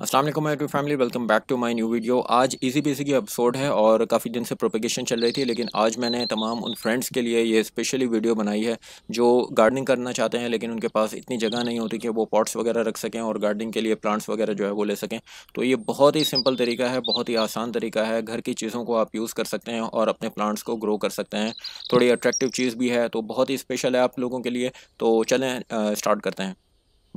वालेकुम my to family welcome back to my new video आज easy e PC की episode है और काफ़ी दिन से प्रोपेगेशन चल रही थी लेकिन आज मैंने तमाम उन फ्रेंड्स के लिए ये स्पेशली वीडियो बनाई है जो गार्डनिंग करना चाहते हैं लेकिन उनके पास इतनी जगह नहीं होती कि वो पॉट्स वगैरह रख सकें और गार्डनिंग के लिए प्लांट्स वगैरह जो है वो ले सकें तो ये बहुत ही सिंपल तरीका है बहुत ही आसान तरीका है घर की चीज़ों को आप यूज़ कर सकते हैं और अपने प्लांट्स को ग्रो कर सकते हैं थोड़ी अट्रैक्टिव चीज़ भी है तो बहुत ही स्पेशल है आप लोगों के लिए तो चलें स्टार्ट करते हैं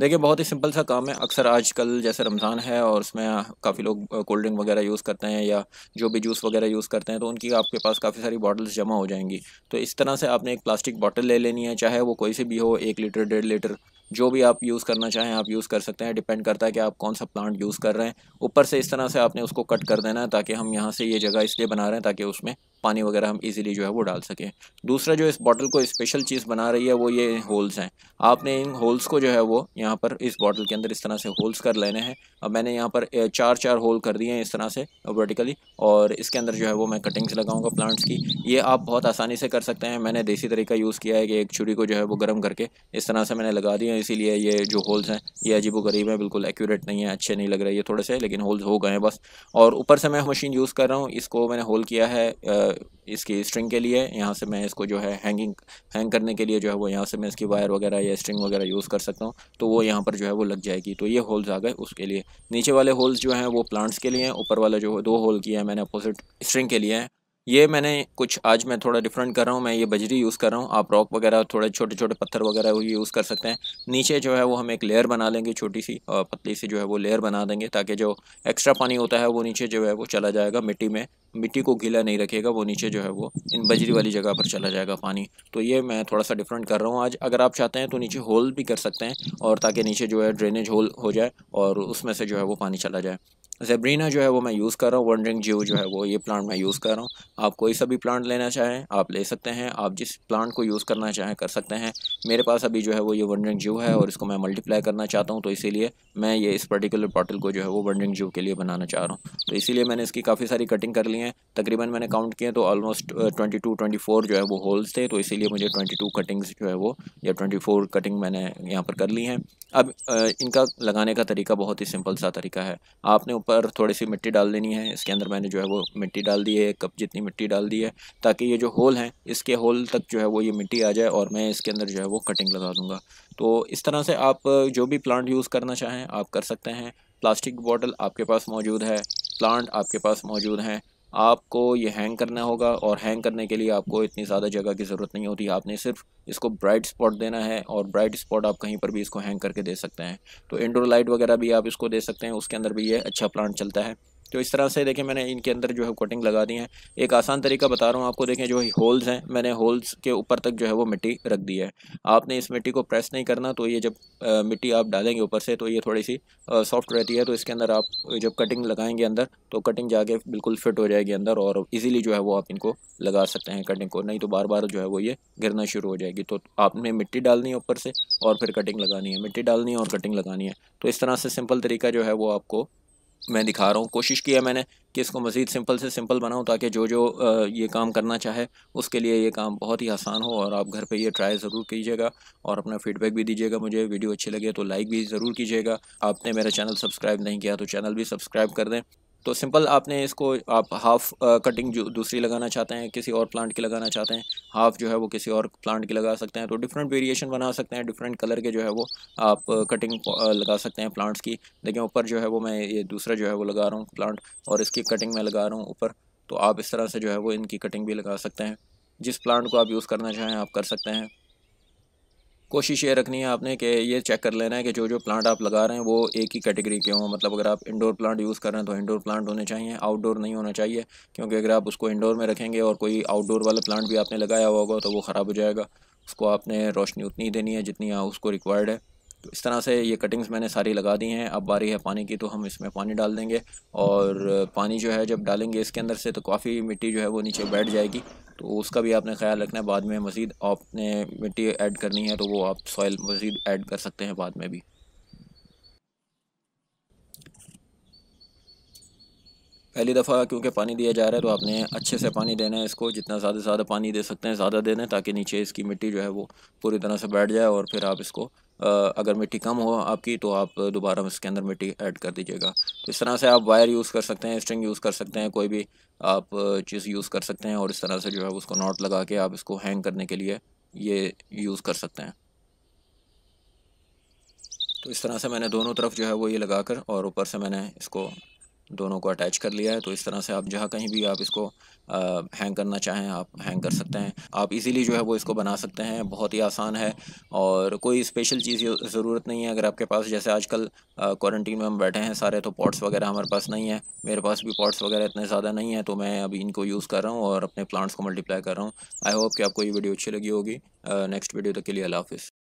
देखिए बहुत ही सिंपल सा काम है अक्सर आजकल जैसे रमज़ान है और उसमें काफ़ी लोग कोल्ड ड्रिंक वगैरह यूज़ करते हैं या जो भी जूस वगैरह यूज़ करते हैं तो उनकी आपके पास काफ़ी सारी बॉटल्स जमा हो जाएंगी तो इस तरह से आपने एक प्लास्टिक बॉटल ले लेनी है चाहे वो कोई सी भी हो एक लीटर डेढ़ लीटर जो भी आप यूज़ करना चाहें आप यूज़ कर सकते हैं डिपेंड करता है कि आप कौन सा प्लांट यूज़ कर रहे हैं ऊपर से इस तरह से आपने उसको कट कर देना है ताकि हम यहाँ से ये जगह इसलिए बना रहे हैं ताकि उसमें पानी वगैरह हम इजीली जो है वो डाल सकें दूसरा जो इस बॉटल को स्पेशल चीज़ बना रही है वो ये होल्स हैं आपने इन होल्स को जो है वो यहाँ पर इस बॉटल के अंदर इस तरह से होल्स कर लेने हैं अब मैंने यहाँ पर चार चार होल कर दिए हैं इस तरह से वर्टिकली और इसके अंदर जो है वो मैं कटिंग्स लगाऊंगा प्लांट्स की ये आप बहुत आसानी से कर सकते हैं मैंने देसी तरीका यूज़ किया है कि एक छुरी को जो है वो गर्म करके इस तरह से मैंने लगा दिया इसीलिए ये जो होल्स हैं ये अजीब गरीब हैं बिल्कुल एक्यूरेट नहीं है अच्छे नहीं लग रहे ये थोड़े से लेकिन होल्स हो गए हैं बस और ऊपर से मैं मशीन यूज़ कर रहा हूँ इसको मैंने होल किया है इसकी स्ट्रिंग के लिए यहाँ से मैं इसको जो है हैंगिंग हैंग करने के लिए जो है वो यहाँ से मैं इसकी वायर वगैरह या स्ट्रिंग वगैरह यूज़ कर सकता हूँ तो वो यहाँ पर जो है वो लग जाएगी तो ये होल्स आ गए उसके लिए नीचे वाले होल्स जो हैं वो प्लांट्स के लिए हैं ऊपर वाला जो दो होल किया है मैंने अपोजिट स्ट्रिंग के लिए हैं ये मैंने कुछ आज मैं थोड़ा डिफरेंट कर रहा हूँ मैं ये बजरी यूज़ कर रहा हूँ आप रॉक वगैरह थोड़े छोटे छोटे पत्थर वगैरह वो यूज़ कर सकते हैं नीचे जो है वो हम एक लेयर बना लेंगे छोटी सी और पतली सी जो है वो लेयर बना देंगे ताकि जो एक्स्ट्रा पानी होता है वो नीचे जो है वो चला जाएगा मिट्टी में मिट्टी को गीला नहीं रखेगा वो नीचे जो है वो इन बजरी वाली जगह पर चला जाएगा पानी तो ये मैं थोड़ा सा डिफरेंट कर रहा हूँ आज अगर आप चाहते हैं तो नीचे होल भी कर सकते हैं और ताकि नीचे जो है ड्रेनेज होल हो जाए और उसमें से जो है वो पानी चला जाए जेब्रीना तो जो है वो मैं यूज़ कर रहा हूँ वंडरिंग जियो जो है वो ये प्लांट मैं यूज़ कर रहा हूँ आप कोई सा भी प्लांट लेना चाहें आप ले सकते हैं आप जिस प्लांट को यूज़ करना चाहें कर सकते हैं मेरे पास अभी जो है वो ये वनरिंग जू है और इसको मैं मल्टीप्लाई करना चाहता हूँ तो इसीलिए मैं ये इस पर्टिकुलर पॉटल को जो है वो वनरिंग जू के लिए बनाना चाह रहा हूँ तो इसीलिए मैंने इसकी काफ़ी सारी कटिंग कर ली है तकरीबन मैंने काउंट किए तो almost twenty two twenty four जो है वो होल्स थे तो इसीलिए मुझे ट्वेंटी टू कटिंग्स जो है वो या ट्वेंटी फोर कटिंग मैंने यहाँ पर कर ली हैं अब uh, इनका लगाने का तरीका बहुत ही सिंपल सा तरीका है आपने ऊपर थोड़ी सी मिट्टी डाल देनी है इसके अंदर मैंने जो है वो मिट्टी डाल दी है एक कप जितनी मिट्टी डाल दी है ताकि ये जो होल हैं इसके होल तक जो है वो ये मिट्टी आ जाए और मैं इसके अंदर जो है वो कटिंग लगा दूंगा तो इस तरह से आप जो भी प्लांट यूज़ करना चाहें आप कर सकते हैं प्लास्टिक बॉटल आपके पास मौजूद है प्लांट आपके पास मौजूद हैं आपको ये हैंग करना होगा और हैंग करने के लिए आपको इतनी ज़्यादा जगह की ज़रूरत नहीं होती आपने सिर्फ इसको ब्राइट स्पॉट देना है और ब्राइट स्पॉट आप कहीं पर भी इसको हैंग करके दे सकते हैं तो इंडोर लाइट वगैरह भी आप इसको दे सकते हैं उसके अंदर भी ये अच्छा प्लांट चलता है तो इस तरह से देखें मैंने इनके अंदर जो है कोटिंग लगा दी है एक आसान तरीका बता रहा हूँ आपको देखें जो होल्स हैं मैंने होल्स के ऊपर तक जो है वो मिट्टी रख दी है आपने इस मिट्टी को प्रेस नहीं करना तो ये जब आ, मिट्टी आप डालेंगे ऊपर से तो ये थोड़ी सी सॉफ्ट रहती है तो इसके अंदर आप जब कटिंग लगाएंगे अंदर तो कटिंग जाके बिल्कुल फिट हो जाएगी अंदर और ईजिली जो है वो आप इनको लगा सकते हैं कटिंग को नहीं तो बार बार जो है वो ये गिरना शुरू हो जाएगी तो आपने मिट्टी डालनी है ऊपर से और फिर कटिंग लगानी है मिट्टी डालनी है और कटिंग लगानी है तो इस तरह से सिंपल तरीका जो है वो आपको मैं दिखा रहा हूँ कोशिश किया मैंने कि इसको मज़ीद सिंपल से सिंपल बनाऊँ ताकि जो जो ये काम करना चाहे उसके लिए ये काम बहुत ही आसान हो और आप घर पे ये ट्राई ज़रूर कीजिएगा और अपना फीडबैक भी दीजिएगा मुझे वीडियो अच्छी लगे तो लाइक भी ज़रूर कीजिएगा आपने मेरा चैनल सब्सक्राइब नहीं किया तो चैनल भी सब्सक्राइब कर दें तो सिंपल आपने इसको आप हाफ़ कटिंग जो दूसरी लगाना चाहते हैं किसी और प्लांट की लगाना चाहते हैं हाफ़ जो है वो किसी और प्लांट की लगा सकते हैं तो डिफरेंट वेरिएशन बना सकते हैं डिफरेंट कलर के जो है वो आप कटिंग लगा सकते हैं प्लांट्स की देखिए ऊपर जो है वो मैं ये दूसरा जो है वो लगा रहा हूँ प्लांट और इसकी कटिंग मैं लगा रहा हूँ ऊपर तो आप इस तरह से जो है वो इनकी कटिंग भी लगा सकते हैं जिस प्लांट को आप यूज़ करना चाहें आप कर सकते हैं कोशिश ये रखनी है आपने कि ये चेक कर लेना है कि जो जो प्लांट आप लगा रहे हैं वो एक ही कैटेगरी के हों मतलब अगर आप इंडोर प्लांट यूज़ कर रहे हैं तो इंडोर प्लांट होने चाहिए आउटडोर नहीं होना चाहिए क्योंकि अगर आप उसको इंडोर में रखेंगे और कोई आउटडोर वाला प्लांट भी आपने लगाया हुआ होगा तो वो ख़राब हो जाएगा उसको आपने रोशनी उतनी देनी है जितनी उसको रिक्वायर्ड है तो इस तरह से ये कटिंग्स मैंने सारी लगा दी हैं अब बारी है पानी की तो हम इसमें पानी डाल देंगे और पानी जो है जब डालेंगे इसके अंदर से तो काफ़ी मिट्टी जो है वो नीचे बैठ जाएगी तो उसका भी आपने ख्याल रखना है बाद में मज़ीद आपने मिट्टी ऐड करनी है तो वो आप सॉइल मज़ीद ऐड कर सकते हैं बाद में भी पहली दफ़ा क्योंकि पानी दिया जा रहा है तो आपने अच्छे से पानी देना है इसको जितना ज़्यादा से ज़्यादा पानी दे सकते हैं ज़्यादा दे दें ताकि नीचे इसकी मिट्टी जो है वो पूरी तरह से बैठ जाए और फिर आप इसको अगर मिट्टी कम हो आपकी तो आप दोबारा इसके अंदर मिट्टी ऐड कर दीजिएगा तो इस तरह से आप वायर यूज़ कर सकते हैं स्ट्रिंग यूज़ कर सकते हैं कोई भी आप चीज़ यूज़ कर सकते हैं और इस तरह से जो है उसको नॉट लगा के आप इसको हैंग करने के लिए ये यूज़ कर सकते हैं तो इस तरह से मैंने दोनों तरफ जो है वो ये लगाकर और ऊपर से मैंने इसको दोनों को अटैच कर लिया है तो इस तरह से आप जहाँ कहीं भी आप इसको आ, हैंग करना चाहें आप हैंग कर सकते हैं आप इजीली जो है वो इसको बना सकते हैं बहुत ही आसान है और कोई स्पेशल चीज़ ज़रूरत नहीं है अगर आपके पास जैसे आजकल क्वारंटीन में हम बैठे हैं सारे तो पॉट्स वगैरह हमारे पास नहीं है मेरे पास भी पॉट्स वगैरह इतने ज़्यादा नहीं है तो मैं अभी इनको यूज़ कर रहा हूँ और अपने प्लांट्स को मल्टीप्लाई कर रहा हूँ आई होप कि आपको ये वीडियो अच्छी लगी होगी नेक्स्ट वीडियो तक के लिए अला हाफ़